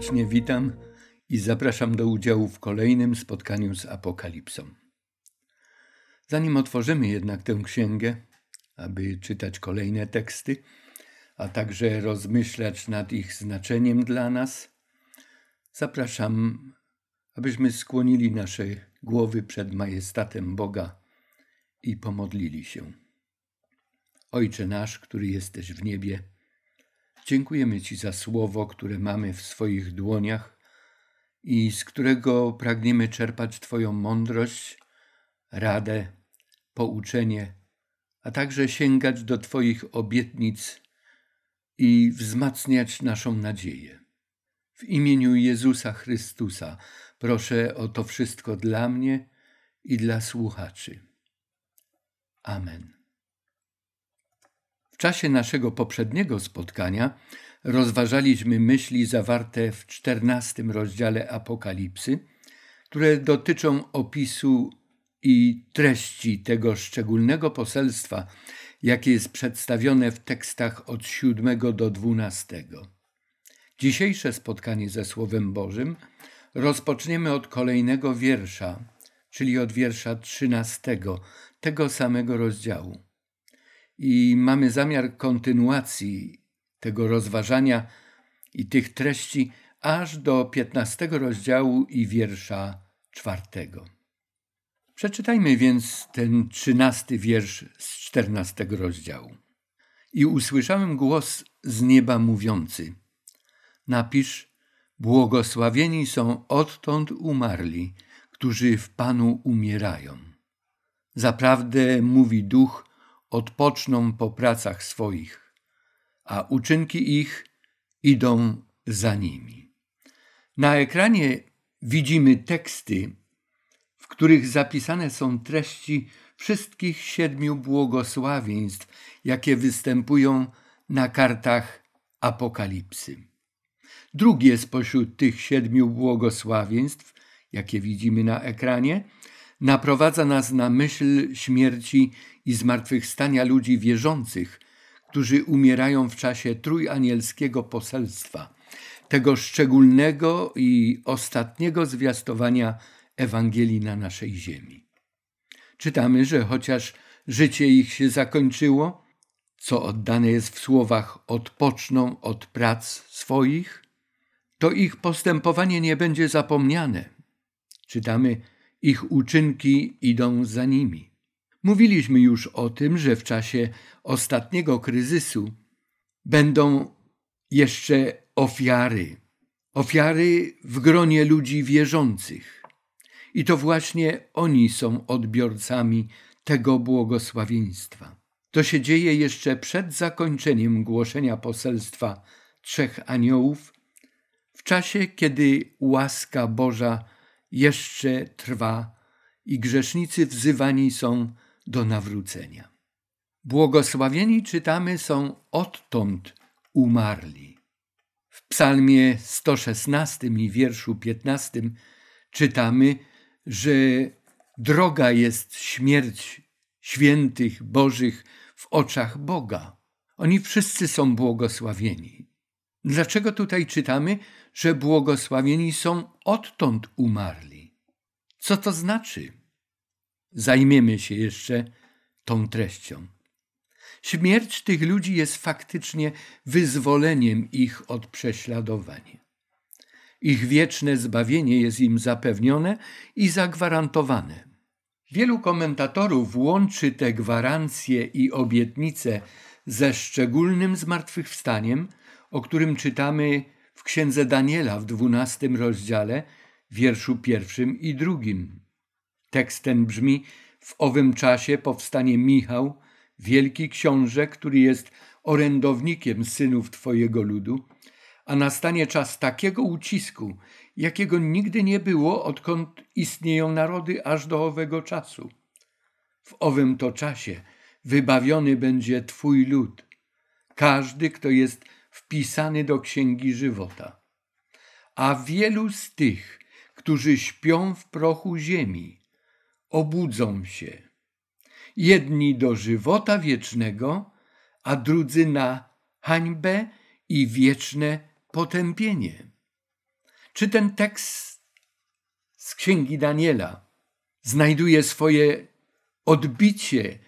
serdecznie witam i zapraszam do udziału w kolejnym spotkaniu z Apokalipsą. Zanim otworzymy jednak tę księgę, aby czytać kolejne teksty, a także rozmyślać nad ich znaczeniem dla nas, zapraszam, abyśmy skłonili nasze głowy przed majestatem Boga i pomodlili się. Ojcze nasz, który jesteś w niebie, Dziękujemy Ci za słowo, które mamy w swoich dłoniach i z którego pragniemy czerpać Twoją mądrość, radę, pouczenie, a także sięgać do Twoich obietnic i wzmacniać naszą nadzieję. W imieniu Jezusa Chrystusa proszę o to wszystko dla mnie i dla słuchaczy. Amen czasie naszego poprzedniego spotkania rozważaliśmy myśli zawarte w XIV rozdziale Apokalipsy, które dotyczą opisu i treści tego szczególnego poselstwa, jakie jest przedstawione w tekstach od 7 do 12. Dzisiejsze spotkanie ze Słowem Bożym rozpoczniemy od kolejnego wiersza, czyli od wiersza 13 tego samego rozdziału i mamy zamiar kontynuacji tego rozważania i tych treści aż do 15 rozdziału i wiersza czwartego. Przeczytajmy więc ten trzynasty wiersz z czternastego rozdziału. I usłyszałem głos z nieba mówiący: Napisz, błogosławieni są odtąd umarli, którzy w Panu umierają. Zaprawdę mówi duch, odpoczną po pracach swoich, a uczynki ich idą za nimi. Na ekranie widzimy teksty, w których zapisane są treści wszystkich siedmiu błogosławieństw, jakie występują na kartach Apokalipsy. Drugie spośród tych siedmiu błogosławieństw, jakie widzimy na ekranie, naprowadza nas na myśl śmierci i zmartwychwstania ludzi wierzących, którzy umierają w czasie trójanielskiego poselstwa, tego szczególnego i ostatniego zwiastowania Ewangelii na naszej ziemi. Czytamy, że chociaż życie ich się zakończyło, co oddane jest w słowach odpoczną od prac swoich, to ich postępowanie nie będzie zapomniane. Czytamy, ich uczynki idą za nimi. Mówiliśmy już o tym, że w czasie ostatniego kryzysu będą jeszcze ofiary. Ofiary w gronie ludzi wierzących. I to właśnie oni są odbiorcami tego błogosławieństwa. To się dzieje jeszcze przed zakończeniem głoszenia poselstwa trzech aniołów, w czasie kiedy łaska Boża jeszcze trwa i grzesznicy wzywani są do nawrócenia. Błogosławieni czytamy są odtąd umarli. W Psalmie 116 i wierszu 15 czytamy, że droga jest śmierć świętych Bożych w oczach Boga. Oni wszyscy są błogosławieni. Dlaczego tutaj czytamy, że błogosławieni są odtąd umarli. Co to znaczy? Zajmiemy się jeszcze tą treścią. Śmierć tych ludzi jest faktycznie wyzwoleniem ich od prześladowań. Ich wieczne zbawienie jest im zapewnione i zagwarantowane. Wielu komentatorów łączy te gwarancje i obietnice ze szczególnym zmartwychwstaniem, o którym czytamy w księdze Daniela w dwunastym rozdziale, wierszu pierwszym i drugim. Tekst ten brzmi: W owym czasie powstanie Michał, wielki książę, który jest orędownikiem synów Twojego ludu, a nastanie czas takiego ucisku, jakiego nigdy nie było, odkąd istnieją narody aż do owego czasu. W owym to czasie wybawiony będzie Twój lud. Każdy, kto jest wpisany do księgi żywota. A wielu z tych, którzy śpią w prochu ziemi, obudzą się. Jedni do żywota wiecznego, a drudzy na hańbę i wieczne potępienie. Czy ten tekst z księgi Daniela znajduje swoje odbicie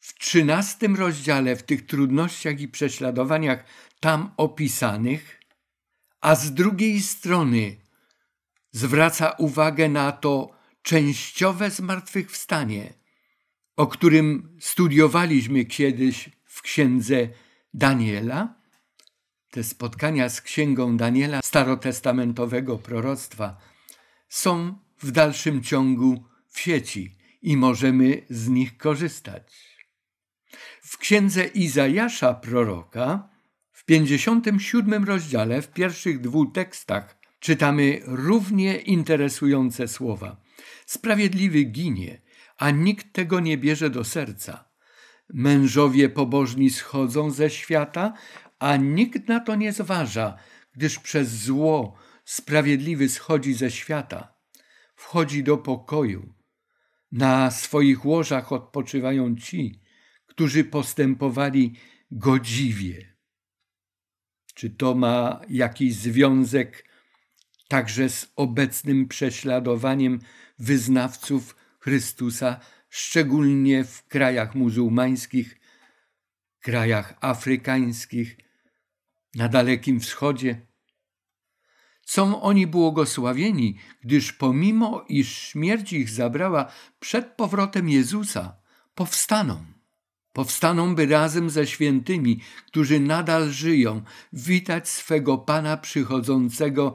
w trzynastym rozdziale, w tych trudnościach i prześladowaniach, tam opisanych, a z drugiej strony zwraca uwagę na to częściowe zmartwychwstanie, o którym studiowaliśmy kiedyś w księdze Daniela. Te spotkania z księgą Daniela starotestamentowego proroctwa są w dalszym ciągu w sieci i możemy z nich korzystać. W księdze Izajasza proroka 57 rozdziale, w pierwszych dwóch tekstach, czytamy równie interesujące słowa: Sprawiedliwy ginie, a nikt tego nie bierze do serca. Mężowie pobożni schodzą ze świata, a nikt na to nie zważa, gdyż przez zło sprawiedliwy schodzi ze świata, wchodzi do pokoju. Na swoich łożach odpoczywają ci, którzy postępowali godziwie. Czy to ma jakiś związek także z obecnym prześladowaniem wyznawców Chrystusa, szczególnie w krajach muzułmańskich, krajach afrykańskich, na Dalekim Wschodzie? Są oni błogosławieni, gdyż pomimo iż śmierć ich zabrała przed powrotem Jezusa, powstaną. Powstaną, by razem ze świętymi, którzy nadal żyją, witać swego Pana przychodzącego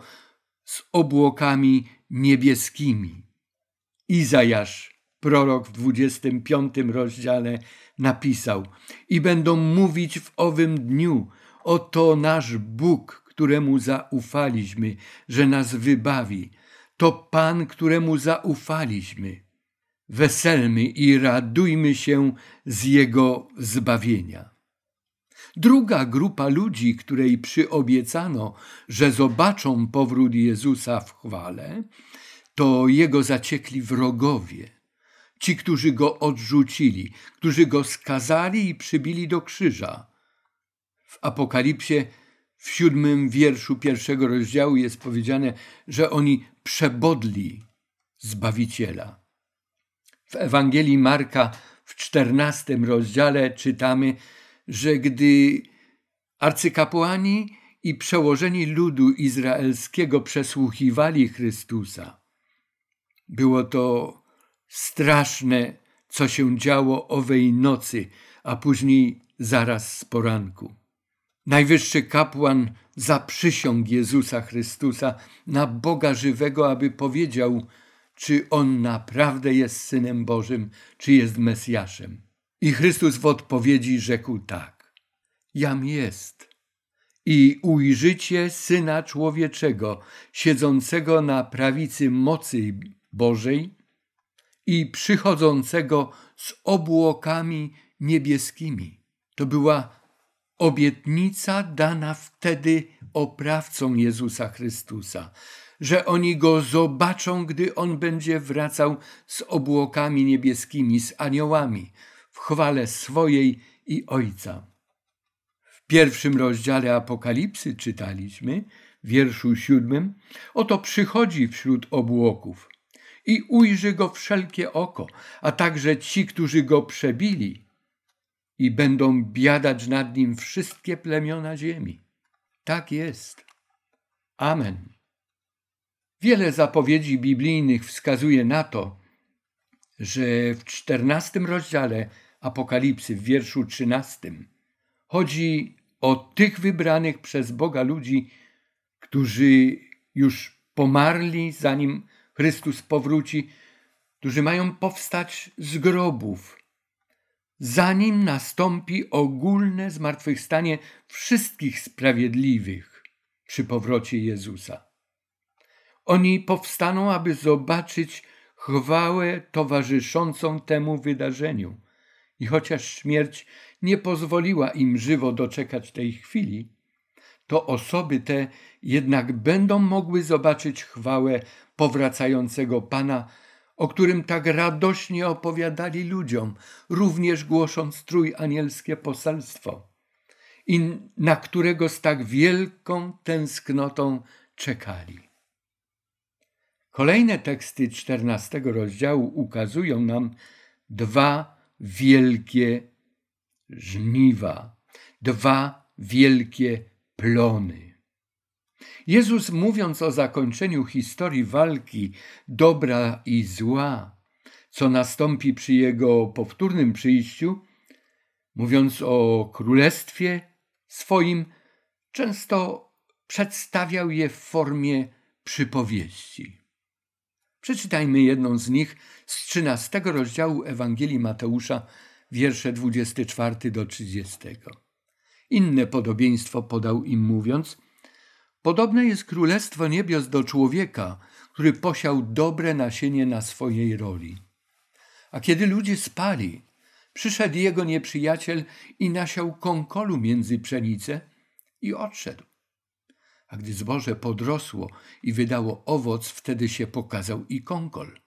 z obłokami niebieskimi. Izajasz, prorok w 25 rozdziale, napisał: I będą mówić w owym dniu: Oto nasz Bóg, któremu zaufaliśmy, że nas wybawi. To Pan, któremu zaufaliśmy weselmy i radujmy się z Jego zbawienia. Druga grupa ludzi, której przyobiecano, że zobaczą powrót Jezusa w chwale, to Jego zaciekli wrogowie, ci, którzy Go odrzucili, którzy Go skazali i przybili do krzyża. W Apokalipsie w siódmym wierszu pierwszego rozdziału jest powiedziane, że oni przebodli Zbawiciela w Ewangelii Marka w czternastym rozdziale czytamy, że gdy arcykapłani i przełożeni ludu izraelskiego przesłuchiwali Chrystusa, było to straszne, co się działo owej nocy, a później zaraz z poranku. Najwyższy kapłan zaprzysiągł Jezusa Chrystusa na Boga żywego, aby powiedział czy on naprawdę jest synem Bożym, czy jest Mesjaszem. I Chrystus w odpowiedzi rzekł tak: Jam jest. I ujrzycie syna człowieczego, siedzącego na prawicy mocy Bożej i przychodzącego z obłokami niebieskimi. To była obietnica dana wtedy oprawcom Jezusa Chrystusa, że oni go zobaczą, gdy on będzie wracał z obłokami niebieskimi, z aniołami, w chwale swojej i Ojca. W pierwszym rozdziale Apokalipsy czytaliśmy, wierszu siódmym, oto przychodzi wśród obłoków i ujrzy go wszelkie oko, a także ci, którzy go przebili i będą biadać nad nim wszystkie plemiona ziemi. Tak jest. Amen. Wiele zapowiedzi biblijnych wskazuje na to, że w czternastym rozdziale Apokalipsy w wierszu trzynastym chodzi o tych wybranych przez Boga ludzi, którzy już pomarli, zanim Chrystus powróci, którzy mają powstać z grobów, zanim nastąpi ogólne zmartwychwstanie wszystkich sprawiedliwych przy powrocie Jezusa. Oni powstaną, aby zobaczyć chwałę towarzyszącą temu wydarzeniu. I chociaż śmierć nie pozwoliła im żywo doczekać tej chwili, to osoby te jednak będą mogły zobaczyć chwałę powracającego Pana, o którym tak radośnie opowiadali ludziom, również głosząc trójanielskie poselstwo, i na którego z tak wielką tęsknotą czekali. Kolejne teksty XIV rozdziału ukazują nam dwa wielkie żniwa, dwa wielkie plony. Jezus, mówiąc o zakończeniu historii walki dobra i zła, co nastąpi przy jego powtórnym przyjściu, mówiąc o królestwie swoim, często przedstawiał je w formie przypowieści. Przeczytajmy jedną z nich z 13 rozdziału Ewangelii Mateusza, wiersze 24 do 30. Inne podobieństwo podał im mówiąc: Podobne jest królestwo niebios do człowieka, który posiał dobre nasienie na swojej roli. A kiedy ludzie spali, przyszedł jego nieprzyjaciel i nasiał kąkolu między pszenicę i odszedł. A gdy zboże podrosło i wydało owoc, wtedy się pokazał i kąkol.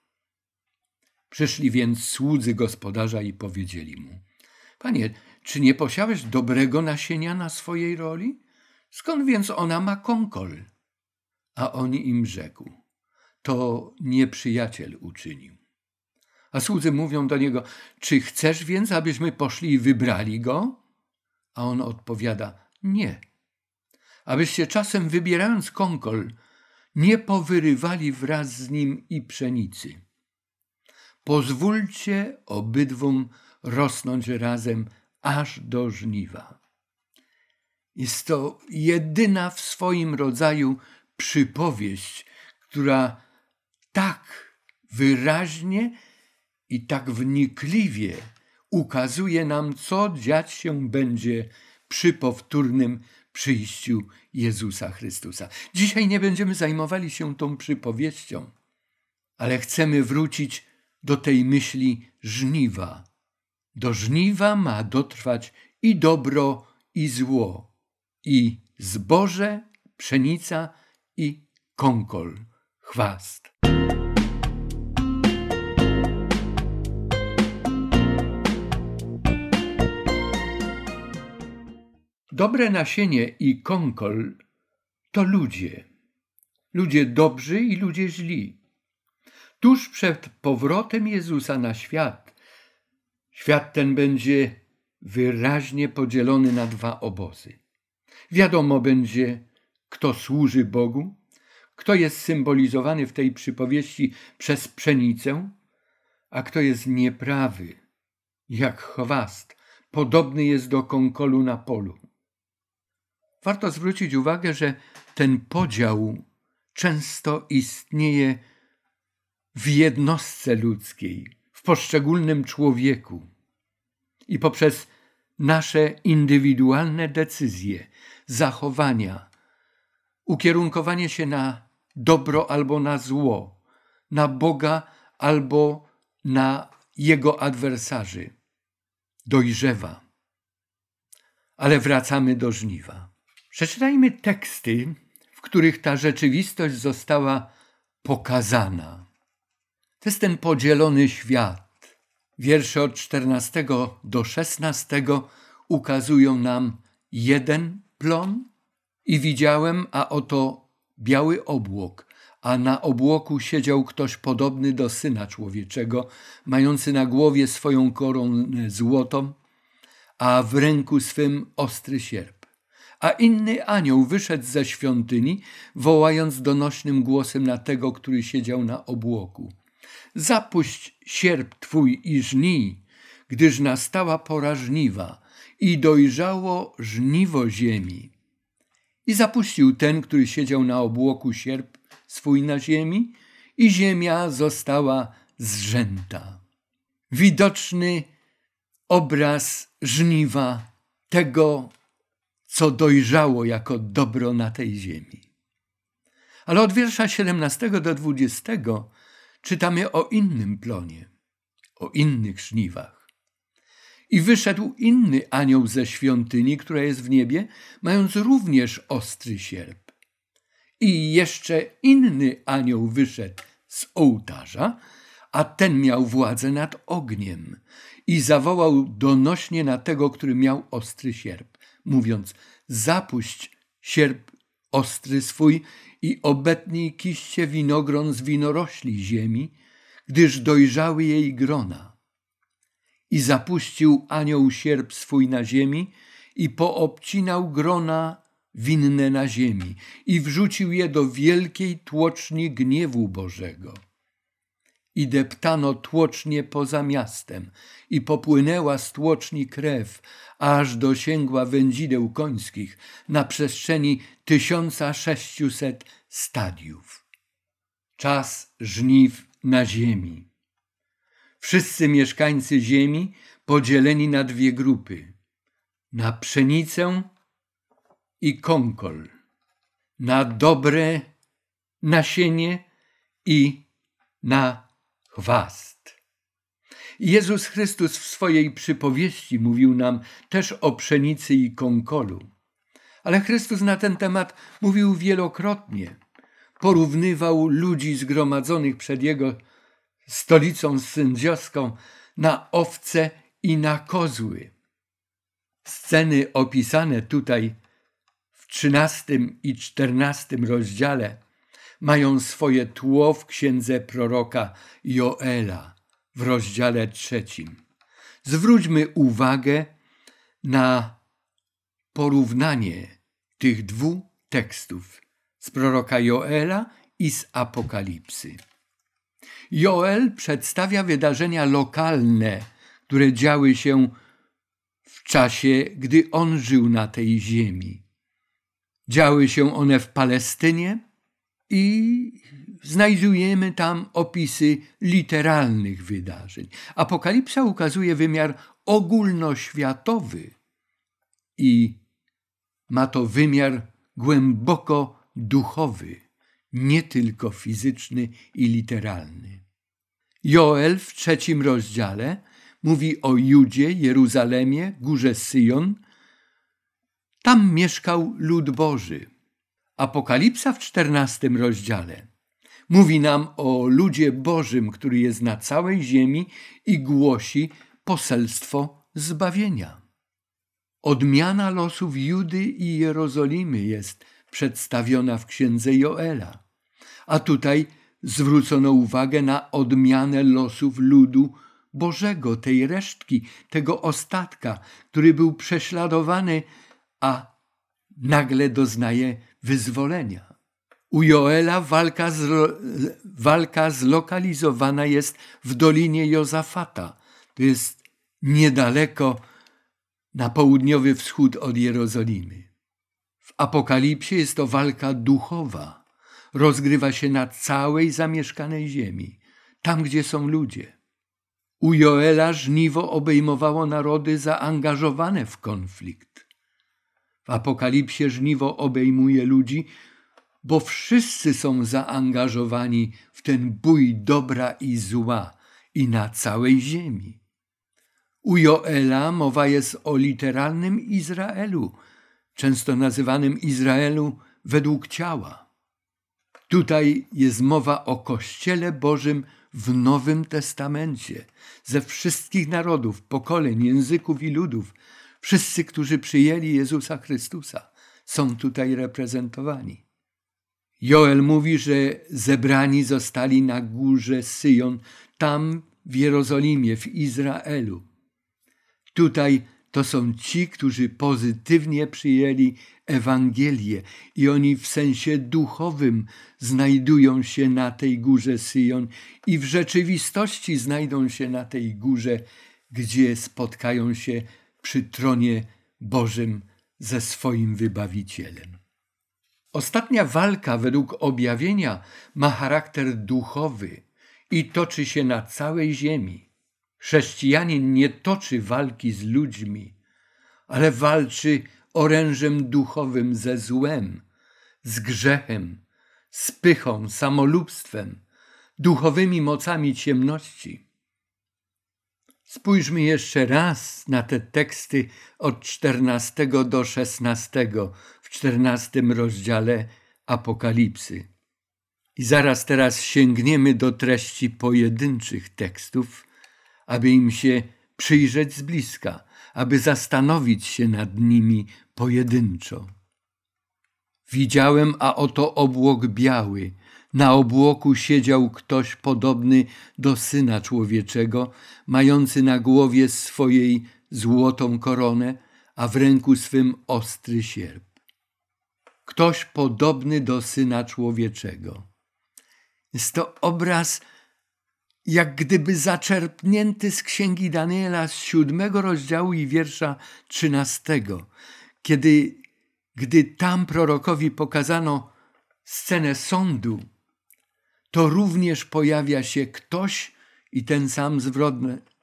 Przyszli więc słudzy gospodarza i powiedzieli mu: Panie, czy nie posiałeś dobrego nasienia na swojej roli? Skąd więc ona ma kąkol? A on im rzekł: To nieprzyjaciel uczynił. A słudzy mówią do niego: Czy chcesz więc, abyśmy poszli i wybrali go? A on odpowiada: Nie abyście czasem wybierając kąkol, nie powyrywali wraz z nim i pszenicy. Pozwólcie obydwom rosnąć razem aż do żniwa. Jest to jedyna w swoim rodzaju przypowieść, która tak wyraźnie i tak wnikliwie ukazuje nam, co dziać się będzie przy powtórnym przyjściu Jezusa Chrystusa. Dzisiaj nie będziemy zajmowali się tą przypowieścią, ale chcemy wrócić do tej myśli żniwa. Do żniwa ma dotrwać i dobro, i zło, i zboże, pszenica i konkol, chwast. Dobre nasienie i konkol to ludzie. Ludzie dobrzy i ludzie źli. Tuż przed powrotem Jezusa na świat, świat ten będzie wyraźnie podzielony na dwa obozy. Wiadomo będzie, kto służy Bogu, kto jest symbolizowany w tej przypowieści przez pszenicę, a kto jest nieprawy, jak chwast, podobny jest do konkolu na polu. Warto zwrócić uwagę, że ten podział często istnieje w jednostce ludzkiej, w poszczególnym człowieku. I poprzez nasze indywidualne decyzje, zachowania, ukierunkowanie się na dobro albo na zło, na Boga albo na Jego adwersarzy, dojrzewa. Ale wracamy do żniwa. Przeczytajmy teksty, w których ta rzeczywistość została pokazana. To jest ten podzielony świat. Wiersze od 14 do 16 ukazują nam jeden plon i widziałem, a oto biały obłok, a na obłoku siedział ktoś podobny do syna człowieczego, mający na głowie swoją koronę złotą, a w ręku swym ostry sierp a inny anioł wyszedł ze świątyni, wołając donośnym głosem na tego, który siedział na obłoku. Zapuść sierp twój i żnij, gdyż nastała pora żniwa i dojrzało żniwo ziemi. I zapuścił ten, który siedział na obłoku sierp swój na ziemi i ziemia została zrzęta. Widoczny obraz żniwa tego co dojrzało jako dobro na tej ziemi. Ale od wiersza 17 do 20 czytamy o innym plonie, o innych żniwach. I wyszedł inny anioł ze świątyni, która jest w niebie, mając również ostry sierp. I jeszcze inny anioł wyszedł z ołtarza, a ten miał władzę nad ogniem i zawołał donośnie na tego, który miał ostry sierp mówiąc: Zapuść sierp ostry swój i obetnij kiście winogron z winorośli ziemi, gdyż dojrzały jej grona. I zapuścił anioł sierp swój na ziemi i poobcinał grona winne na ziemi i wrzucił je do wielkiej tłoczni gniewu Bożego i deptano tłocznie poza miastem, i popłynęła z tłoczni krew, aż dosięgła wędzideł końskich na przestrzeni 1600 stadiów. Czas żniw na ziemi. Wszyscy mieszkańcy ziemi podzieleni na dwie grupy: na pszenicę i konkol, na dobre nasienie i na chwast. Jezus Chrystus w swojej przypowieści mówił nam też o pszenicy i konkolu. Ale Chrystus na ten temat mówił wielokrotnie. Porównywał ludzi zgromadzonych przed jego stolicą sędziowską na owce i na kozły. Sceny opisane tutaj w XIII i XIV rozdziale mają swoje tło w księdze proroka Joela w rozdziale trzecim. Zwróćmy uwagę na porównanie tych dwóch tekstów z proroka Joela i z Apokalipsy. Joel przedstawia wydarzenia lokalne, które działy się w czasie, gdy on żył na tej ziemi. Działy się one w Palestynie, i znajdujemy tam opisy literalnych wydarzeń. Apokalipsa ukazuje wymiar ogólnoświatowy i ma to wymiar głęboko duchowy, nie tylko fizyczny i literalny. Joel w trzecim rozdziale mówi o Judzie, Jeruzalemie, górze Syjon. Tam mieszkał lud Boży Apokalipsa w czternastym rozdziale mówi nam o ludzie Bożym, który jest na całej ziemi i głosi poselstwo zbawienia. Odmiana losów Judy i Jerozolimy jest przedstawiona w księdze Joela, a tutaj zwrócono uwagę na odmianę losów ludu Bożego, tej resztki, tego ostatka, który był prześladowany, a nagle doznaje wyzwolenia. U Joela walka, walka zlokalizowana jest w Dolinie Jozafata. To jest niedaleko na południowy wschód od Jerozolimy. W Apokalipsie jest to walka duchowa. Rozgrywa się na całej zamieszkanej ziemi, tam gdzie są ludzie. U Joela żniwo obejmowało narody zaangażowane w konflikt w Apokalipsie żniwo obejmuje ludzi, bo wszyscy są zaangażowani w ten bój dobra i zła i na całej ziemi. U Joela mowa jest o literalnym Izraelu, często nazywanym Izraelu według ciała. Tutaj jest mowa o Kościele Bożym w Nowym Testamencie, ze wszystkich narodów, pokoleń, języków i ludów – Wszyscy, którzy przyjęli Jezusa Chrystusa, są tutaj reprezentowani. Joel mówi, że zebrani zostali na górze Syjon, tam w Jerozolimie, w Izraelu. Tutaj to są ci, którzy pozytywnie przyjęli Ewangelię i oni w sensie duchowym znajdują się na tej górze Syjon i w rzeczywistości znajdą się na tej górze, gdzie spotkają się przy tronie Bożym ze swoim wybawicielem. Ostatnia walka według objawienia ma charakter duchowy i toczy się na całej ziemi. Chrześcijanin nie toczy walki z ludźmi, ale walczy orężem duchowym ze złem, z grzechem, z pychą, samolubstwem, duchowymi mocami ciemności. Spójrzmy jeszcze raz na te teksty od 14 do 16 w 14 rozdziale Apokalipsy. I zaraz teraz sięgniemy do treści pojedynczych tekstów, aby im się przyjrzeć z bliska, aby zastanowić się nad nimi pojedynczo. Widziałem, a oto obłok biały – na obłoku siedział ktoś podobny do syna człowieczego, mający na głowie swojej złotą koronę, a w ręku swym ostry sierp. Ktoś podobny do syna człowieczego. Jest to obraz, jak gdyby zaczerpnięty z księgi Daniela z siódmego rozdziału i wiersza trzynastego, kiedy gdy tam prorokowi pokazano scenę sądu, to również pojawia się ktoś i ten sam zwrot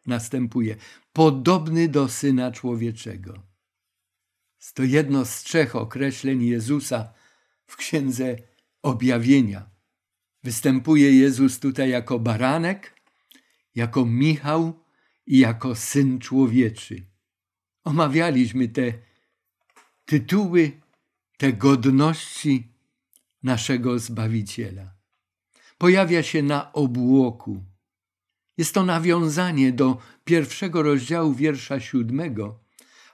następuje, podobny do Syna Człowieczego. Jest to jedno z trzech określeń Jezusa w Księdze Objawienia. Występuje Jezus tutaj jako baranek, jako Michał i jako Syn Człowieczy. Omawialiśmy te tytuły, te godności naszego Zbawiciela pojawia się na obłoku. Jest to nawiązanie do pierwszego rozdziału wiersza siódmego,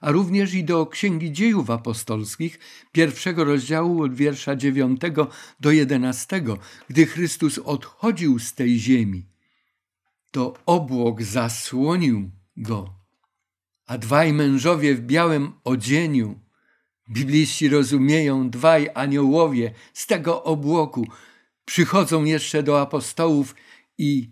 a również i do Księgi Dziejów Apostolskich, pierwszego rozdziału od wiersza dziewiątego do jedenastego, gdy Chrystus odchodził z tej ziemi. To obłok zasłonił go, a dwaj mężowie w białym odzieniu, bibliści rozumieją dwaj aniołowie z tego obłoku, przychodzą jeszcze do apostołów i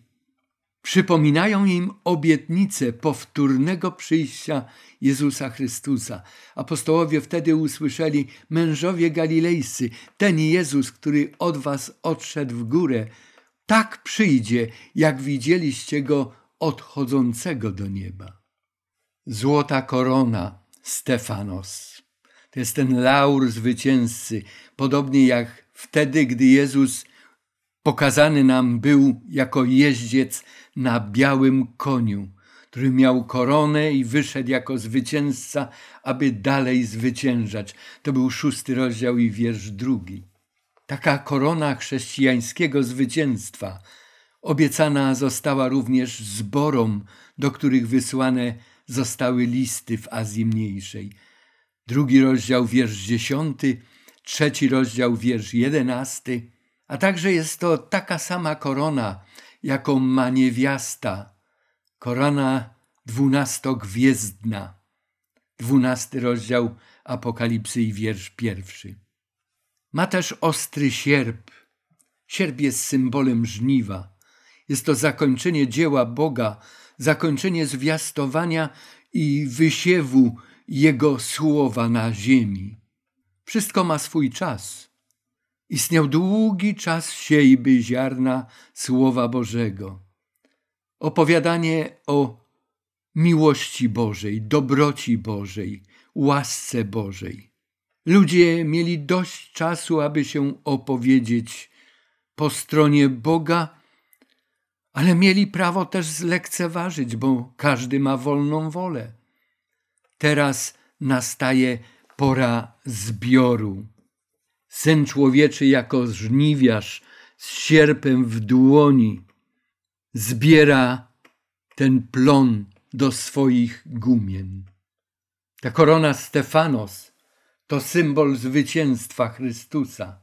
przypominają im obietnicę powtórnego przyjścia Jezusa Chrystusa. Apostołowie wtedy usłyszeli: Mężowie Galilejscy, ten Jezus, który od was odszedł w górę, tak przyjdzie, jak widzieliście go odchodzącego do nieba. Złota korona Stefanos. To jest ten laur zwycięzcy, podobnie jak wtedy, gdy Jezus Pokazany nam był jako jeździec na białym koniu, który miał koronę i wyszedł jako zwycięzca, aby dalej zwyciężać. To był szósty rozdział i wiersz drugi. Taka korona chrześcijańskiego zwycięstwa obiecana została również zborom, do których wysłane zostały listy w Azji Mniejszej. Drugi rozdział, wiersz dziesiąty, trzeci rozdział, wiersz jedenasty a także jest to taka sama korona, jaką ma niewiasta, korona dwunastogwiezdna. Dwunasty rozdział Apokalipsy i wiersz pierwszy. Ma też ostry sierp. Sierp jest symbolem żniwa. Jest to zakończenie dzieła Boga, zakończenie zwiastowania i wysiewu Jego słowa na ziemi. Wszystko ma swój czas. Istniał długi czas siejby ziarna Słowa Bożego. Opowiadanie o miłości Bożej, dobroci Bożej, łasce Bożej. Ludzie mieli dość czasu, aby się opowiedzieć po stronie Boga, ale mieli prawo też zlekceważyć, bo każdy ma wolną wolę. Teraz nastaje pora zbioru. Syn człowieczy jako żniwiarz z sierpem w dłoni zbiera ten plon do swoich gumien. Ta korona Stefanos to symbol zwycięstwa Chrystusa.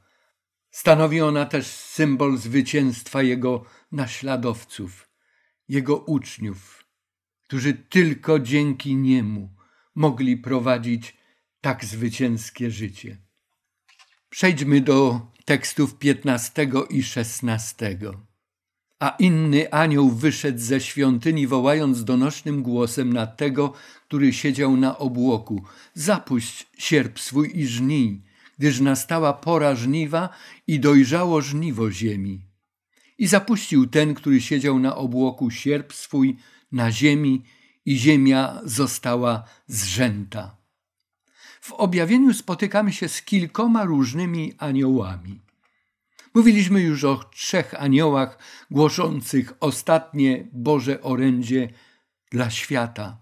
Stanowi ona też symbol zwycięstwa Jego naśladowców, Jego uczniów, którzy tylko dzięki Niemu mogli prowadzić tak zwycięskie życie. Przejdźmy do tekstów 15 i 16. A inny anioł wyszedł ze świątyni, wołając donośnym głosem na tego, który siedział na obłoku: Zapuść sierp swój i żnij, gdyż nastała pora żniwa i dojrzało żniwo ziemi. I zapuścił ten, który siedział na obłoku, sierp swój na ziemi, i ziemia została zrzęta. W objawieniu spotykamy się z kilkoma różnymi aniołami. Mówiliśmy już o trzech aniołach głoszących ostatnie Boże orędzie dla świata.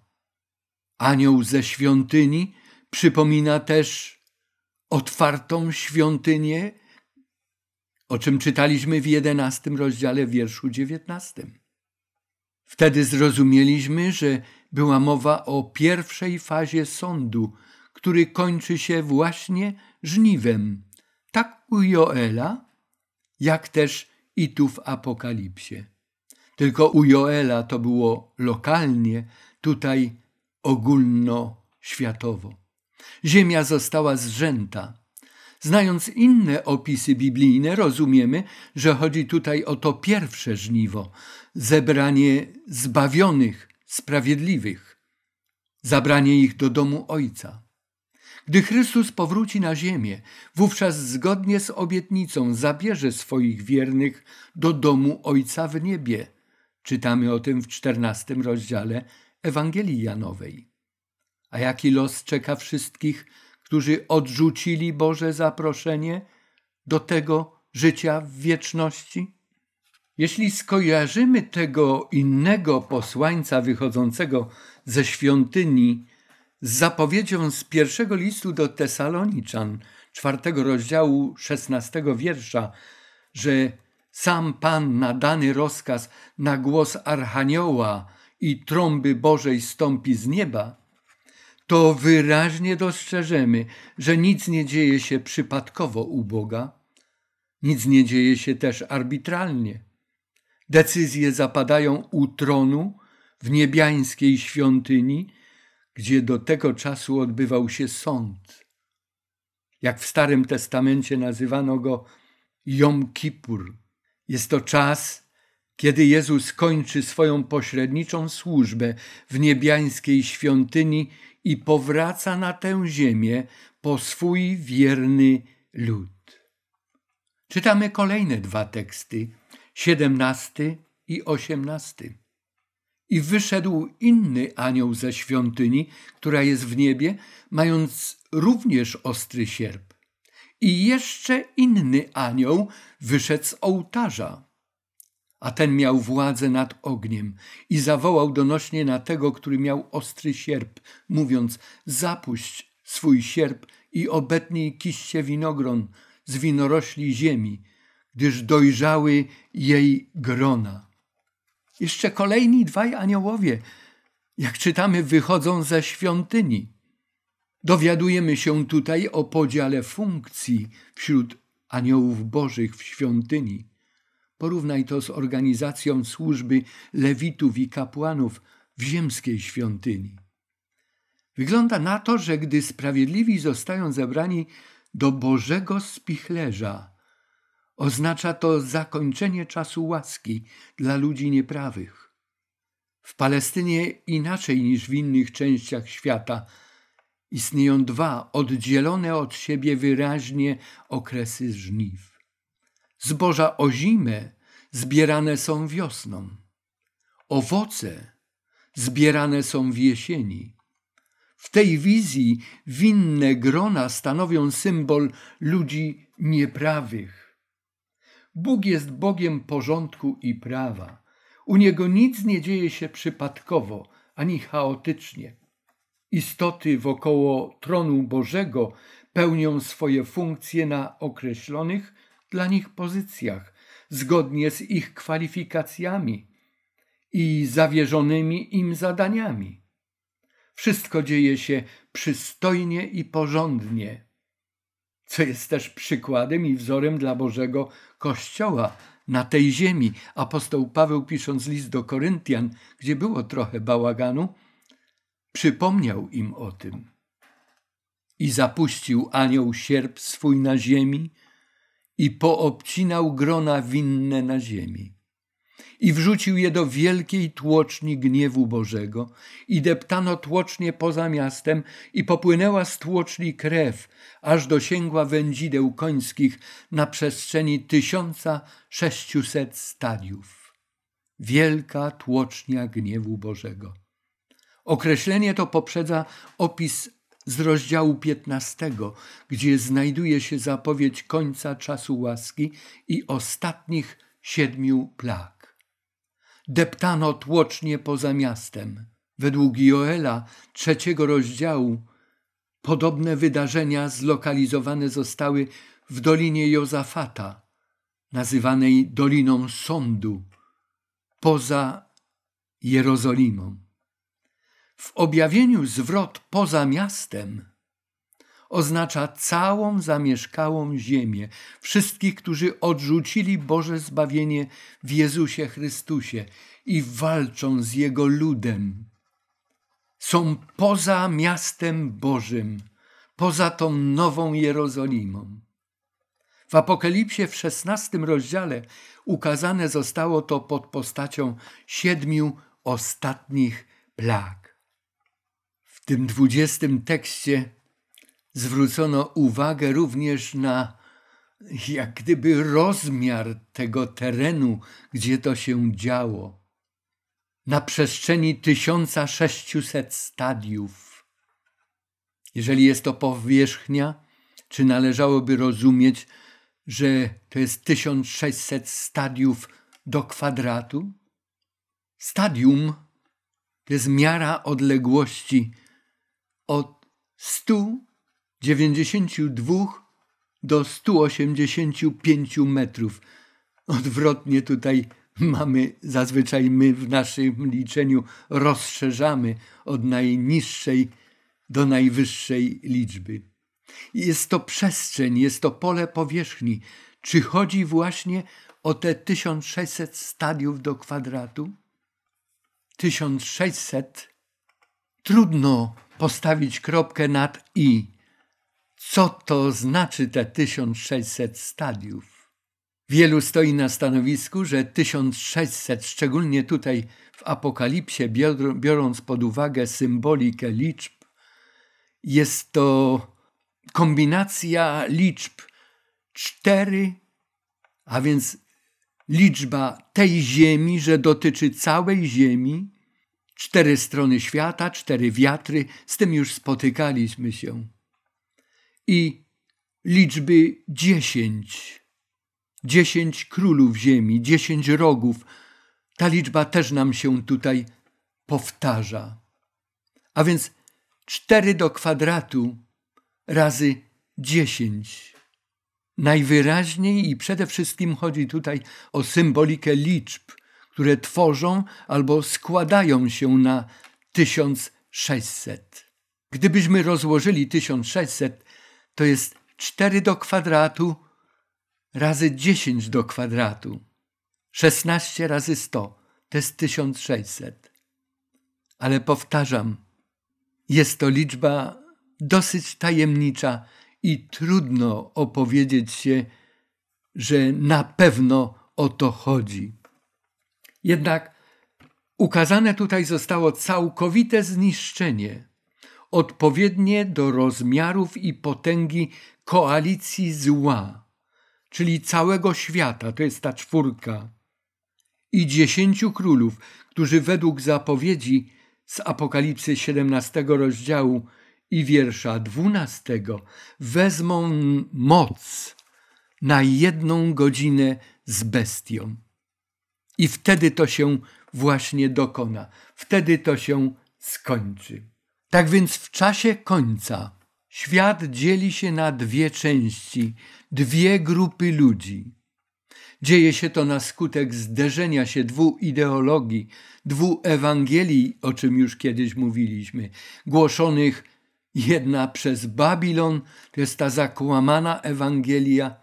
Anioł ze świątyni przypomina też otwartą świątynię, o czym czytaliśmy w jedenastym rozdziale wierszu dziewiętnastym. Wtedy zrozumieliśmy, że była mowa o pierwszej fazie sądu który kończy się właśnie żniwem, tak u Joela, jak też i tu w Apokalipsie. Tylko u Joela to było lokalnie, tutaj ogólnoświatowo. Ziemia została zrzęta. Znając inne opisy biblijne, rozumiemy, że chodzi tutaj o to pierwsze żniwo zebranie zbawionych, sprawiedliwych, zabranie ich do domu Ojca. Gdy Chrystus powróci na ziemię, wówczas zgodnie z obietnicą zabierze swoich wiernych do domu Ojca w niebie. Czytamy o tym w czternastym rozdziale Ewangelii Janowej. A jaki los czeka wszystkich, którzy odrzucili Boże zaproszenie do tego życia w wieczności? Jeśli skojarzymy tego innego posłańca wychodzącego ze świątyni z zapowiedzią z pierwszego listu do Tesaloniczan, czwartego rozdziału, szesnastego wiersza, że sam Pan na dany rozkaz na głos Archanioła i trąby Bożej stąpi z nieba, to wyraźnie dostrzeżemy, że nic nie dzieje się przypadkowo u Boga, nic nie dzieje się też arbitralnie. Decyzje zapadają u tronu w niebiańskiej świątyni, gdzie do tego czasu odbywał się sąd. Jak w Starym Testamencie nazywano go Jom Kippur. Jest to czas, kiedy Jezus kończy swoją pośredniczą służbę w niebiańskiej świątyni i powraca na tę ziemię po swój wierny lud. Czytamy kolejne dwa teksty, 17 i osiemnasty. I wyszedł inny anioł ze świątyni, która jest w niebie, mając również ostry sierp. I jeszcze inny anioł wyszedł z ołtarza. A ten miał władzę nad ogniem i zawołał donośnie na tego, który miał ostry sierp, mówiąc: Zapuść swój sierp i obetnij kiście winogron z winorośli ziemi, gdyż dojrzały jej grona. Jeszcze kolejni dwaj aniołowie, jak czytamy, wychodzą ze świątyni. Dowiadujemy się tutaj o podziale funkcji wśród aniołów bożych w świątyni. Porównaj to z organizacją służby lewitów i kapłanów w ziemskiej świątyni. Wygląda na to, że gdy sprawiedliwi zostają zebrani do Bożego spichlerza, Oznacza to zakończenie czasu łaski dla ludzi nieprawych. W Palestynie inaczej niż w innych częściach świata istnieją dwa oddzielone od siebie wyraźnie okresy żniw. Zboża zimę zbierane są wiosną, owoce zbierane są w jesieni. W tej wizji winne grona stanowią symbol ludzi nieprawych Bóg jest Bogiem porządku i prawa. U Niego nic nie dzieje się przypadkowo ani chaotycznie. Istoty wokoło tronu Bożego pełnią swoje funkcje na określonych dla nich pozycjach, zgodnie z ich kwalifikacjami i zawierzonymi im zadaniami. Wszystko dzieje się przystojnie i porządnie co jest też przykładem i wzorem dla Bożego Kościoła na tej ziemi. Apostoł Paweł, pisząc list do Koryntian, gdzie było trochę bałaganu, przypomniał im o tym. I zapuścił anioł sierp swój na ziemi i poobcinał grona winne na ziemi i wrzucił je do wielkiej tłoczni gniewu Bożego. I deptano tłocznie poza miastem i popłynęła z tłoczni krew, aż dosięgła wędzideł końskich na przestrzeni tysiąca sześciuset stadiów. Wielka tłocznia gniewu Bożego. Określenie to poprzedza opis z rozdziału 15, gdzie znajduje się zapowiedź końca czasu łaski i ostatnich siedmiu plag deptano tłocznie poza miastem. Według Joela trzeciego rozdziału podobne wydarzenia zlokalizowane zostały w Dolinie Jozafata, nazywanej Doliną Sądu, poza Jerozolimą. W objawieniu zwrot poza miastem oznacza całą zamieszkałą ziemię, wszystkich, którzy odrzucili Boże zbawienie w Jezusie Chrystusie i walczą z Jego ludem. Są poza miastem Bożym, poza tą nową Jerozolimą. W Apokalipsie w szesnastym rozdziale ukazane zostało to pod postacią siedmiu ostatnich plag. W tym dwudziestym tekście zwrócono uwagę również na jak gdyby rozmiar tego terenu, gdzie to się działo. Na przestrzeni 1600 stadiów. Jeżeli jest to powierzchnia, czy należałoby rozumieć, że to jest 1600 stadiów do kwadratu? Stadium to jest miara odległości od 100 92 do 185 metrów. Odwrotnie tutaj mamy, zazwyczaj my w naszym liczeniu rozszerzamy od najniższej do najwyższej liczby. Jest to przestrzeń, jest to pole powierzchni. Czy chodzi właśnie o te 1600 stadiów do kwadratu? 1600 trudno postawić kropkę nad i co to znaczy te 1600 stadiów. Wielu stoi na stanowisku, że 1600, szczególnie tutaj w Apokalipsie, biorąc pod uwagę symbolikę liczb, jest to kombinacja liczb 4, a więc liczba tej ziemi, że dotyczy całej ziemi, cztery strony świata, cztery wiatry, z tym już spotykaliśmy się i liczby dziesięć. Dziesięć królów ziemi, dziesięć rogów. Ta liczba też nam się tutaj powtarza. A więc cztery do kwadratu razy dziesięć. Najwyraźniej i przede wszystkim chodzi tutaj o symbolikę liczb, które tworzą albo składają się na 1600. Gdybyśmy rozłożyli 1600 to jest 4 do kwadratu razy 10 do kwadratu. 16 razy 100 to jest 1600. Ale powtarzam, jest to liczba dosyć tajemnicza i trudno opowiedzieć się, że na pewno o to chodzi. Jednak ukazane tutaj zostało całkowite zniszczenie odpowiednie do rozmiarów i potęgi koalicji zła, czyli całego świata, to jest ta czwórka, i dziesięciu królów, którzy według zapowiedzi z Apokalipsy 17 rozdziału i wiersza 12 wezmą moc na jedną godzinę z bestią. I wtedy to się właśnie dokona, wtedy to się skończy. Tak więc w czasie końca świat dzieli się na dwie części, dwie grupy ludzi. Dzieje się to na skutek zderzenia się dwóch ideologii, dwóch Ewangelii, o czym już kiedyś mówiliśmy, głoszonych jedna przez Babilon, to jest ta zakłamana Ewangelia,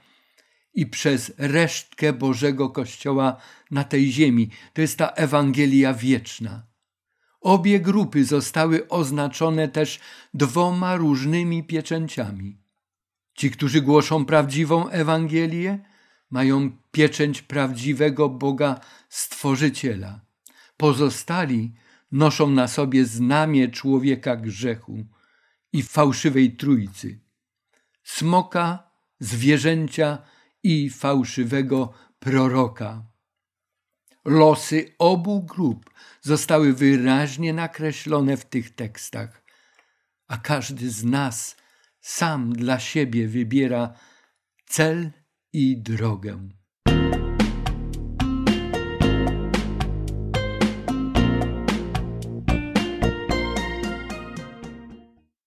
i przez resztkę Bożego Kościoła na tej ziemi, to jest ta Ewangelia wieczna. Obie grupy zostały oznaczone też dwoma różnymi pieczęciami. Ci, którzy głoszą prawdziwą Ewangelię, mają pieczęć prawdziwego Boga Stworzyciela. Pozostali noszą na sobie znamie człowieka grzechu i fałszywej trójcy smoka, zwierzęcia i fałszywego proroka. Losy obu grup zostały wyraźnie nakreślone w tych tekstach, a każdy z nas sam dla siebie wybiera cel i drogę.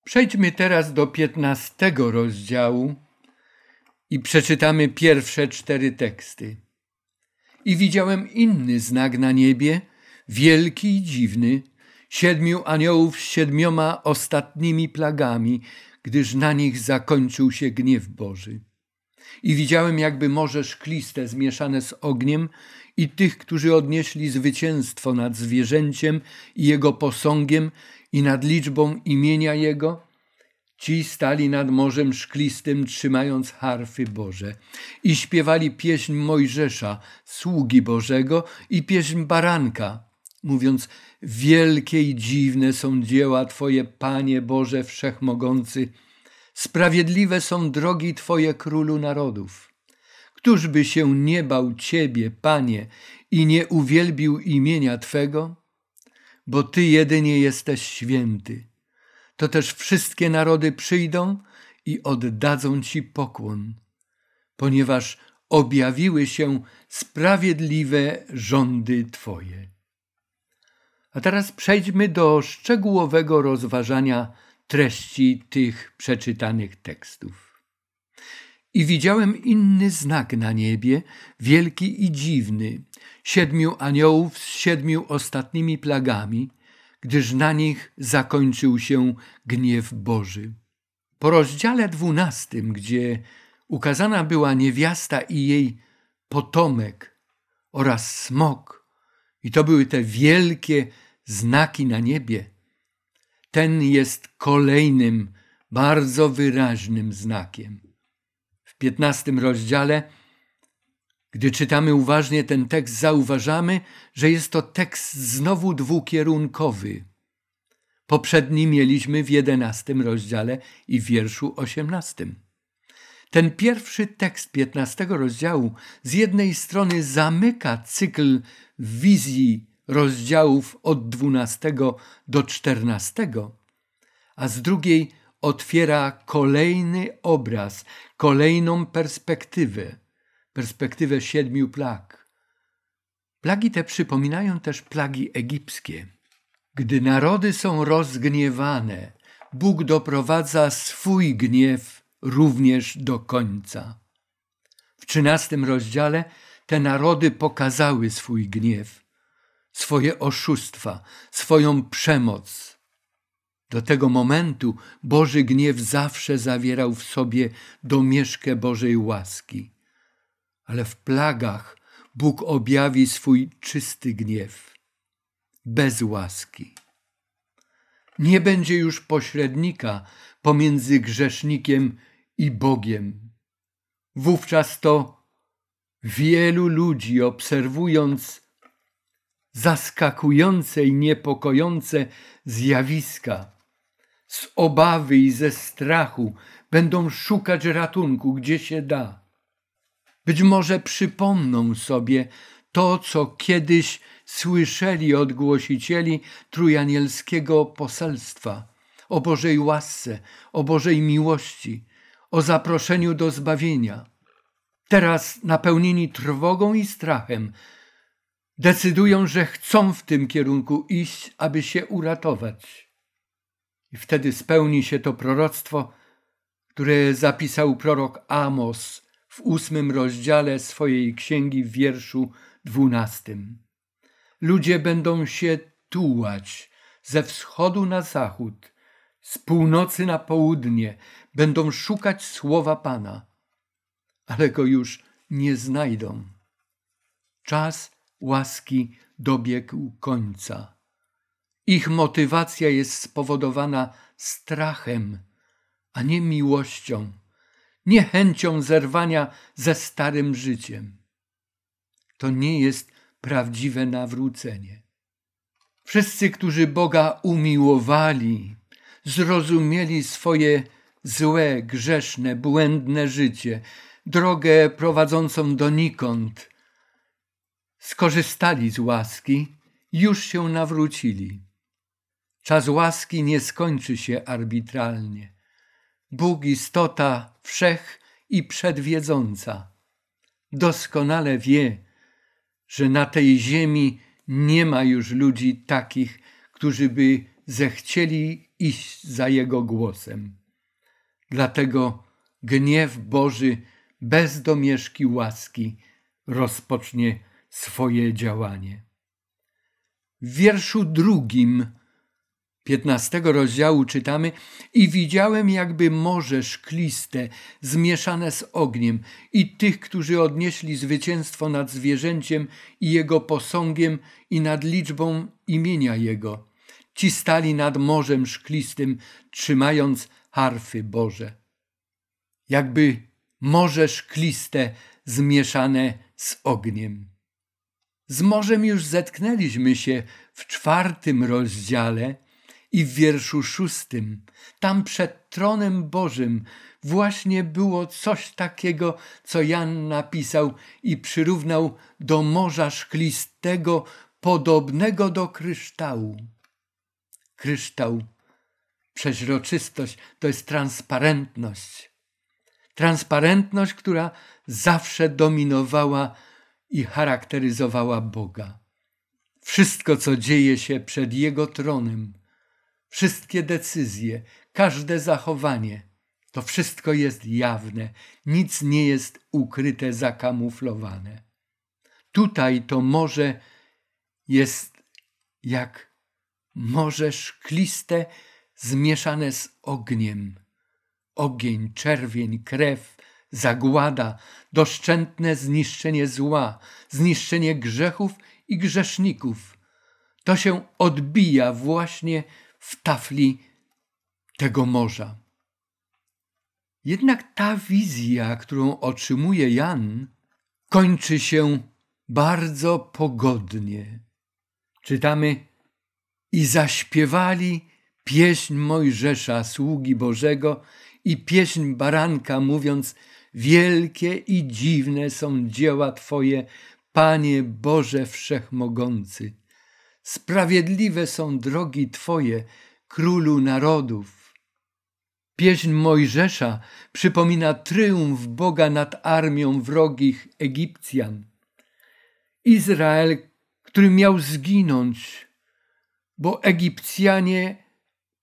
Przejdźmy teraz do piętnastego rozdziału i przeczytamy pierwsze cztery teksty. I widziałem inny znak na niebie, wielki i dziwny, siedmiu aniołów z siedmioma ostatnimi plagami, gdyż na nich zakończył się gniew Boży. I widziałem jakby morze szkliste zmieszane z ogniem i tych, którzy odnieśli zwycięstwo nad zwierzęciem i jego posągiem i nad liczbą imienia jego – Ci stali nad morzem szklistym, trzymając harfy Boże i śpiewali pieśń Mojżesza, sługi Bożego, i pieśń Baranka, mówiąc: Wielkie i dziwne są dzieła Twoje, Panie Boże Wszechmogący, sprawiedliwe są drogi Twoje, Królu Narodów. Któż by się nie bał Ciebie, Panie, i nie uwielbił imienia Twego? Bo Ty jedynie jesteś święty to też wszystkie narody przyjdą i oddadzą Ci pokłon, ponieważ objawiły się sprawiedliwe rządy Twoje. A teraz przejdźmy do szczegółowego rozważania treści tych przeczytanych tekstów. I widziałem inny znak na niebie, wielki i dziwny, siedmiu aniołów z siedmiu ostatnimi plagami – gdyż na nich zakończył się gniew Boży. Po rozdziale dwunastym, gdzie ukazana była niewiasta i jej potomek oraz smok, i to były te wielkie znaki na niebie, ten jest kolejnym bardzo wyraźnym znakiem. W piętnastym rozdziale gdy czytamy uważnie ten tekst, zauważamy, że jest to tekst znowu dwukierunkowy. Poprzedni mieliśmy w jedenastym rozdziale i w wierszu osiemnastym. Ten pierwszy tekst piętnastego rozdziału z jednej strony zamyka cykl wizji rozdziałów od dwunastego do czternastego, a z drugiej otwiera kolejny obraz, kolejną perspektywę perspektywę siedmiu plag. Plagi te przypominają też plagi egipskie. Gdy narody są rozgniewane, Bóg doprowadza swój gniew również do końca. W trzynastym rozdziale te narody pokazały swój gniew, swoje oszustwa, swoją przemoc. Do tego momentu Boży gniew zawsze zawierał w sobie domieszkę Bożej łaski ale w plagach Bóg objawi swój czysty gniew, bez łaski. Nie będzie już pośrednika pomiędzy grzesznikiem i Bogiem. Wówczas to wielu ludzi, obserwując zaskakujące i niepokojące zjawiska, z obawy i ze strachu będą szukać ratunku, gdzie się da. Być może przypomną sobie to, co kiedyś słyszeli od głosicieli trójanielskiego poselstwa o Bożej łasce, o Bożej miłości, o zaproszeniu do zbawienia. Teraz napełnieni trwogą i strachem, decydują, że chcą w tym kierunku iść, aby się uratować. I wtedy spełni się to proroctwo, które zapisał prorok Amos w ósmym rozdziale swojej księgi w wierszu dwunastym. Ludzie będą się tułać ze wschodu na zachód, z północy na południe, będą szukać słowa Pana, ale go już nie znajdą. Czas łaski dobiegł końca. Ich motywacja jest spowodowana strachem, a nie miłością niechęcią zerwania ze starym życiem. To nie jest prawdziwe nawrócenie. Wszyscy, którzy Boga umiłowali, zrozumieli swoje złe, grzeszne, błędne życie, drogę prowadzącą donikąd, skorzystali z łaski, już się nawrócili. Czas łaski nie skończy się arbitralnie. Bóg istota wszech i przedwiedząca. Doskonale wie, że na tej ziemi nie ma już ludzi takich, którzy by zechcieli iść za jego głosem. Dlatego gniew Boży bez domieszki łaski rozpocznie swoje działanie. W wierszu drugim piętnastego rozdziału czytamy: I widziałem jakby morze szkliste, zmieszane z ogniem, i tych, którzy odnieśli zwycięstwo nad zwierzęciem i jego posągiem, i nad liczbą imienia jego. Ci stali nad morzem szklistym, trzymając harfy Boże. Jakby morze szkliste, zmieszane z ogniem. Z morzem już zetknęliśmy się w czwartym rozdziale i w wierszu szóstym. Tam przed tronem Bożym właśnie było coś takiego, co Jan napisał i przyrównał do morza szklistego, podobnego do kryształu. Kryształ, przeźroczystość to jest transparentność. Transparentność, która zawsze dominowała i charakteryzowała Boga. Wszystko, co dzieje się przed Jego tronem, wszystkie decyzje, każde zachowanie. To wszystko jest jawne, nic nie jest ukryte, zakamuflowane. Tutaj to morze jest jak morze szkliste, zmieszane z ogniem. Ogień, czerwień, krew, zagłada, doszczętne zniszczenie zła, zniszczenie grzechów i grzeszników. To się odbija właśnie w tafli tego morza. Jednak ta wizja, którą otrzymuje Jan, kończy się bardzo pogodnie. Czytamy: I zaśpiewali pieśń Mojżesza, sługi Bożego, i pieśń baranka, mówiąc: Wielkie i dziwne są dzieła Twoje, Panie Boże Wszechmogący. Sprawiedliwe są drogi Twoje, królu narodów. Pieśń Mojżesza przypomina tryumf Boga nad armią wrogich Egipcjan. Izrael, który miał zginąć, bo Egipcjanie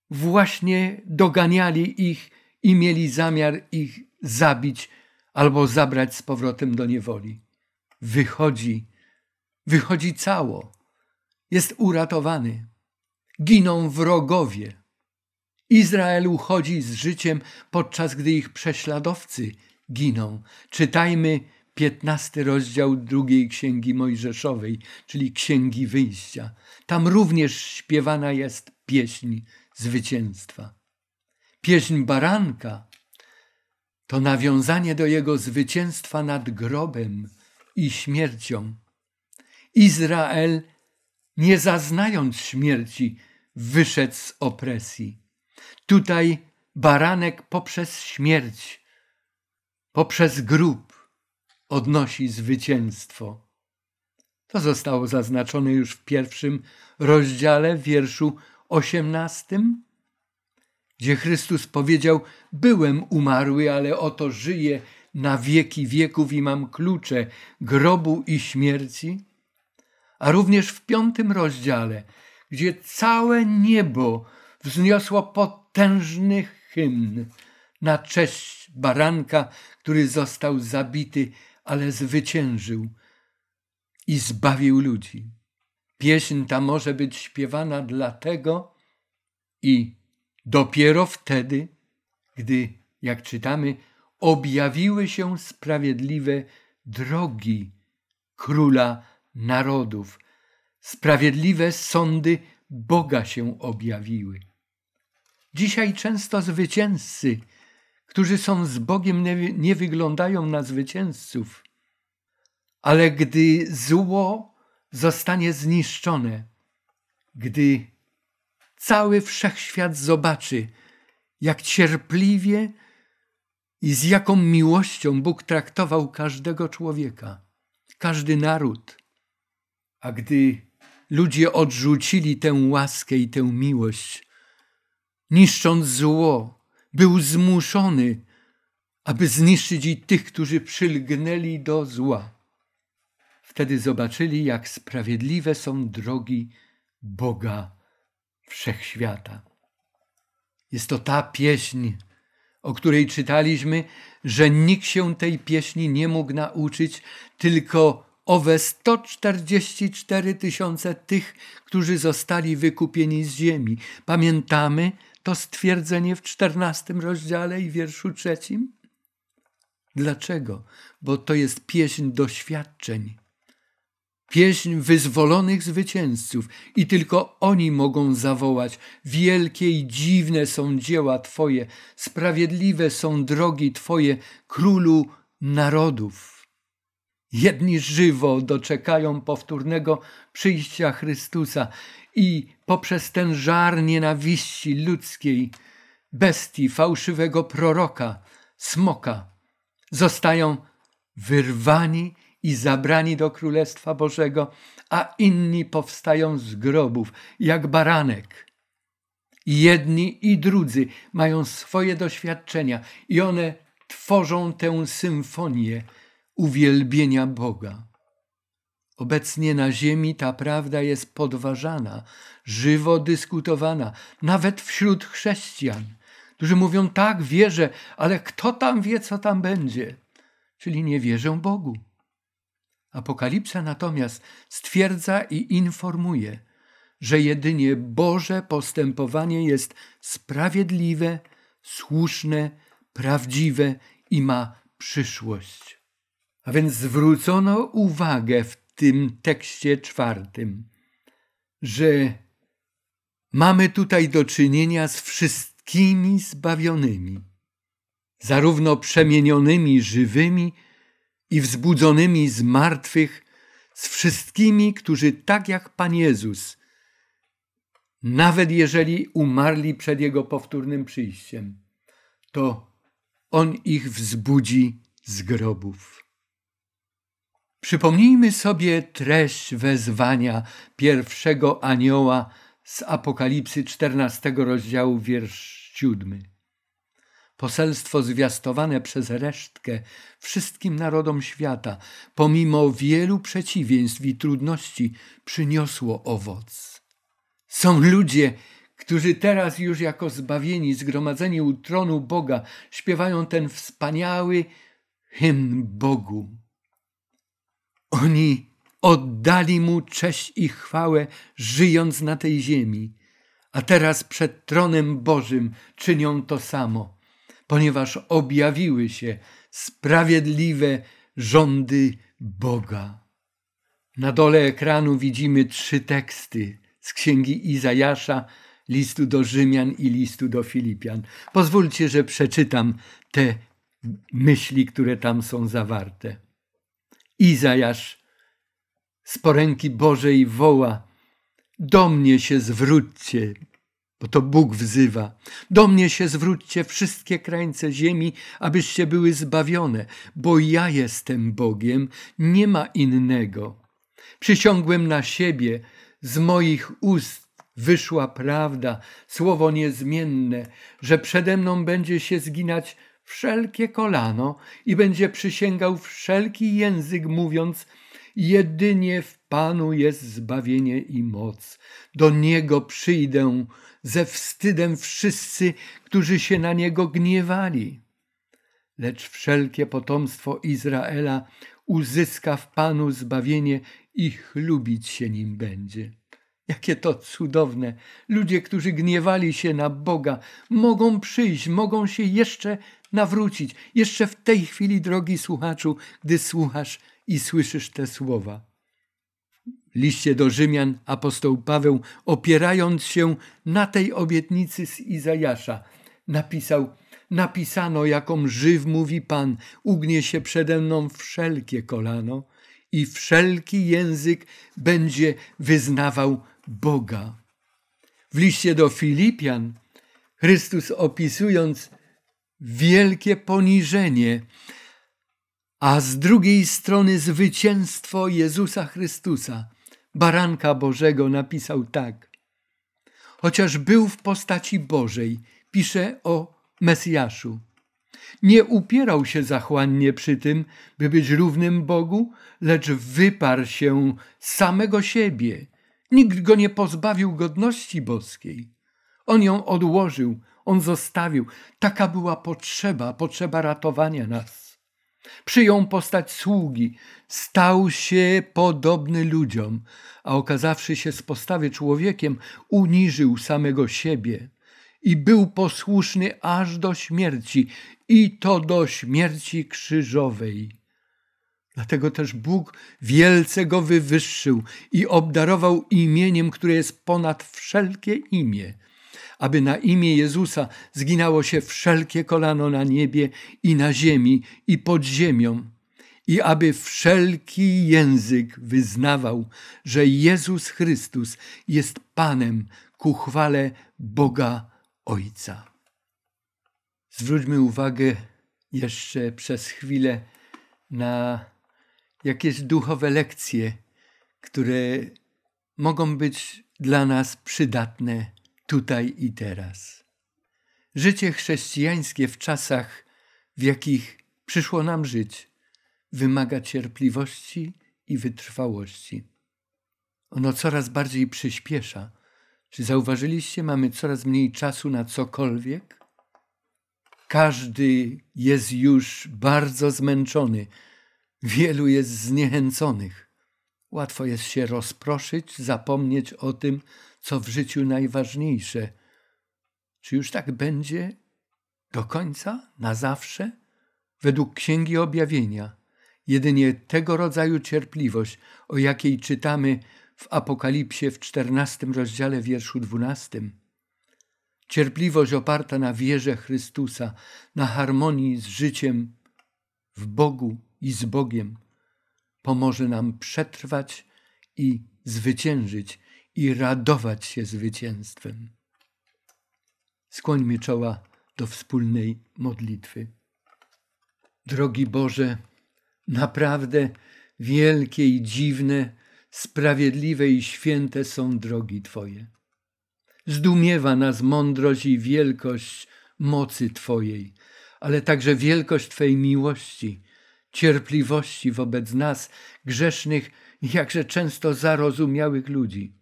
właśnie doganiali ich i mieli zamiar ich zabić albo zabrać z powrotem do niewoli. Wychodzi, wychodzi cało jest uratowany. Giną wrogowie. Izrael uchodzi z życiem, podczas gdy ich prześladowcy giną. Czytajmy 15 rozdział drugiej Księgi Mojżeszowej, czyli Księgi Wyjścia. Tam również śpiewana jest pieśń zwycięstwa. Pieśń baranka to nawiązanie do jego zwycięstwa nad grobem i śmiercią. Izrael nie zaznając śmierci, wyszedł z opresji. Tutaj baranek poprzez śmierć, poprzez grób odnosi zwycięstwo. To zostało zaznaczone już w pierwszym rozdziale wierszu osiemnastym, gdzie Chrystus powiedział: Byłem umarły, ale oto żyję na wieki wieków i mam klucze grobu i śmierci a również w piątym rozdziale, gdzie całe niebo wzniosło potężny hymn na cześć baranka, który został zabity, ale zwyciężył i zbawił ludzi. Pieśń ta może być śpiewana dlatego i dopiero wtedy, gdy, jak czytamy, objawiły się sprawiedliwe drogi króla narodów. Sprawiedliwe sądy Boga się objawiły. Dzisiaj często zwycięzcy, którzy są z Bogiem, nie, wyglądają na zwycięzców, ale gdy zło zostanie zniszczone, gdy cały wszechświat zobaczy, jak cierpliwie i z jaką miłością Bóg traktował każdego człowieka, każdy naród, a gdy ludzie odrzucili tę łaskę i tę miłość, niszcząc zło, był zmuszony, aby zniszczyć i tych, którzy przylgnęli do zła. Wtedy zobaczyli, jak sprawiedliwe są drogi Boga wszechświata. Jest to ta pieśń, o której czytaliśmy, że nikt się tej pieśni nie mógł nauczyć, tylko owe 144 tysiące tych, którzy zostali wykupieni z ziemi. Pamiętamy to stwierdzenie w czternastym rozdziale i wierszu trzecim? Dlaczego? Bo to jest pieśń doświadczeń, pieśń wyzwolonych zwycięzców i tylko oni mogą zawołać: Wielkie i dziwne są dzieła Twoje, sprawiedliwe są drogi Twoje, królu narodów. Jedni żywo doczekają powtórnego przyjścia Chrystusa i poprzez ten żar nienawiści ludzkiej, bestii, fałszywego proroka, smoka, zostają wyrwani i zabrani do Królestwa Bożego, a inni powstają z grobów, jak baranek. Jedni i drudzy mają swoje doświadczenia i one tworzą tę symfonię uwielbienia Boga. Obecnie na Ziemi ta prawda jest podważana, żywo dyskutowana, nawet wśród chrześcijan, którzy mówią: Tak, wierzę, ale kto tam wie, co tam będzie? Czyli nie wierzę Bogu. Apokalipsa natomiast stwierdza i informuje, że jedynie Boże postępowanie jest sprawiedliwe, słuszne, prawdziwe i ma przyszłość. A więc zwrócono uwagę w tym tekście czwartym, że mamy tutaj do czynienia z wszystkimi zbawionymi, zarówno przemienionymi żywymi i wzbudzonymi z martwych, z wszystkimi, którzy tak jak Pan Jezus, nawet jeżeli umarli przed Jego powtórnym przyjściem, to On ich wzbudzi z grobów. Przypomnijmy sobie treść wezwania pierwszego anioła z Apokalipsy 14 rozdziału wiersz 7. Poselstwo zwiastowane przez resztkę wszystkim narodom świata, pomimo wielu przeciwieństw i trudności, przyniosło owoc. Są ludzie, którzy teraz już jako zbawieni, zgromadzeni u tronu Boga, śpiewają ten wspaniały hymn Bogu. Oni oddali mu cześć i chwałę, żyjąc na tej ziemi, a teraz przed tronem Bożym czynią to samo, ponieważ objawiły się sprawiedliwe rządy Boga. Na dole ekranu widzimy trzy teksty z księgi Izajasza, listu do Rzymian i listu do Filipian. Pozwólcie, że przeczytam te myśli, które tam są zawarte. Izajasz z poręki Bożej woła: Do mnie się zwróćcie, bo to Bóg wzywa. Do mnie się zwróćcie wszystkie krańce ziemi, abyście były zbawione, bo ja jestem Bogiem, nie ma innego. Przysiągłem na siebie, z moich ust wyszła prawda, słowo niezmienne, że przede mną będzie się zginać wszelkie kolano i będzie przysięgał wszelki język, mówiąc: Jedynie w Panu jest zbawienie i moc. Do Niego przyjdę ze wstydem wszyscy, którzy się na Niego gniewali. Lecz wszelkie potomstwo Izraela uzyska w Panu zbawienie i chlubić się nim będzie. Jakie to cudowne! Ludzie, którzy gniewali się na Boga, mogą przyjść, mogą się jeszcze nawrócić, jeszcze w tej chwili, drogi słuchaczu, gdy słuchasz i słyszysz te słowa. W liście do Rzymian apostoł Paweł, opierając się na tej obietnicy z Izajasza, napisał: Napisano, jaką żyw mówi Pan, ugnie się przede mną wszelkie kolano i wszelki język będzie wyznawał Boga. W liście do Filipian Chrystus opisując wielkie poniżenie, a z drugiej strony zwycięstwo Jezusa Chrystusa, baranka Bożego, napisał tak. Chociaż był w postaci Bożej, pisze o Mesjaszu. Nie upierał się zachłannie przy tym, by być równym Bogu, lecz wyparł się samego siebie – Nikt go nie pozbawił godności boskiej. On ją odłożył, on zostawił. Taka była potrzeba, potrzeba ratowania nas. Przyjął postać sługi, stał się podobny ludziom, a okazawszy się z postawy człowiekiem, uniżył samego siebie i był posłuszny aż do śmierci, i to do śmierci krzyżowej. Dlatego też Bóg wielce go wywyższył i obdarował imieniem, które jest ponad wszelkie imię, aby na imię Jezusa zginało się wszelkie kolano na niebie i na ziemi i pod ziemią, i aby wszelki język wyznawał, że Jezus Chrystus jest Panem ku chwale Boga Ojca. Zwróćmy uwagę jeszcze przez chwilę na jakieś duchowe lekcje, które mogą być dla nas przydatne tutaj i teraz. Życie chrześcijańskie w czasach, w jakich przyszło nam żyć, wymaga cierpliwości i wytrwałości. Ono coraz bardziej przyspiesza. Czy zauważyliście, mamy coraz mniej czasu na cokolwiek? Każdy jest już bardzo zmęczony Wielu jest zniechęconych. Łatwo jest się rozproszyć, zapomnieć o tym, co w życiu najważniejsze. Czy już tak będzie do końca, na zawsze? Według Księgi Objawienia, jedynie tego rodzaju cierpliwość, o jakiej czytamy w Apokalipsie w czternastym rozdziale wierszu dwunastym. Cierpliwość oparta na wierze Chrystusa, na harmonii z życiem w Bogu i z Bogiem pomoże nam przetrwać i zwyciężyć i radować się zwycięstwem. Skłońmy czoła do wspólnej modlitwy. Drogi Boże, naprawdę wielkie i dziwne, sprawiedliwe i święte są drogi Twoje. Zdumiewa nas mądrość i wielkość mocy Twojej, ale także wielkość Twojej miłości cierpliwości wobec nas, grzesznych, jakże często zarozumiałych ludzi,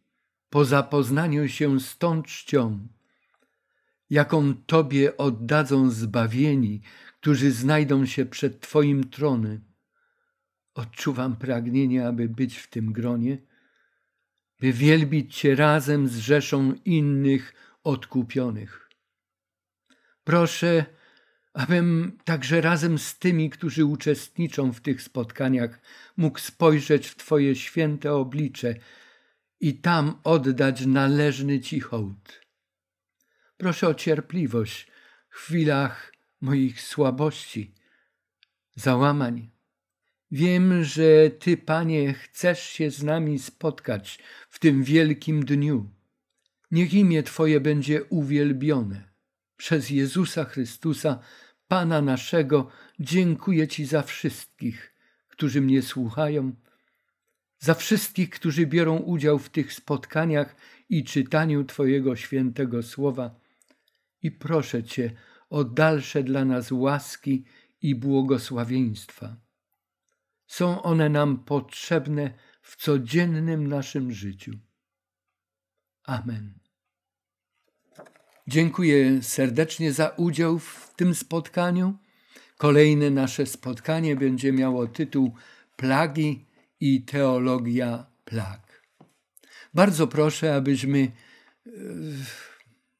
po zapoznaniu się z tą czcią, jaką Tobie oddadzą zbawieni, którzy znajdą się przed Twoim tronem. Odczuwam pragnienie, aby być w tym gronie, by wielbić Cię razem z rzeszą innych odkupionych. Proszę, abym także razem z tymi, którzy uczestniczą w tych spotkaniach, mógł spojrzeć w Twoje święte oblicze i tam oddać należny Ci hołd. Proszę o cierpliwość w chwilach moich słabości, załamań. Wiem, że Ty, Panie, chcesz się z nami spotkać w tym wielkim dniu. Niech imię Twoje będzie uwielbione. Przez Jezusa Chrystusa, Pana naszego, dziękuję Ci za wszystkich, którzy mnie słuchają, za wszystkich, którzy biorą udział w tych spotkaniach i czytaniu Twojego świętego słowa. I proszę Cię o dalsze dla nas łaski i błogosławieństwa. Są one nam potrzebne w codziennym naszym życiu. Amen. Dziękuję serdecznie za udział w tym spotkaniu. Kolejne nasze spotkanie będzie miało tytuł Plagi i teologia plag. Bardzo proszę, abyśmy e,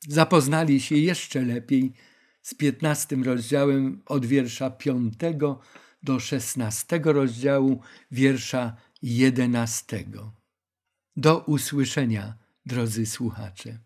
zapoznali się jeszcze lepiej z 15 rozdziałem od wiersza 5 do 16 rozdziału wiersza 11. Do usłyszenia, drodzy słuchacze.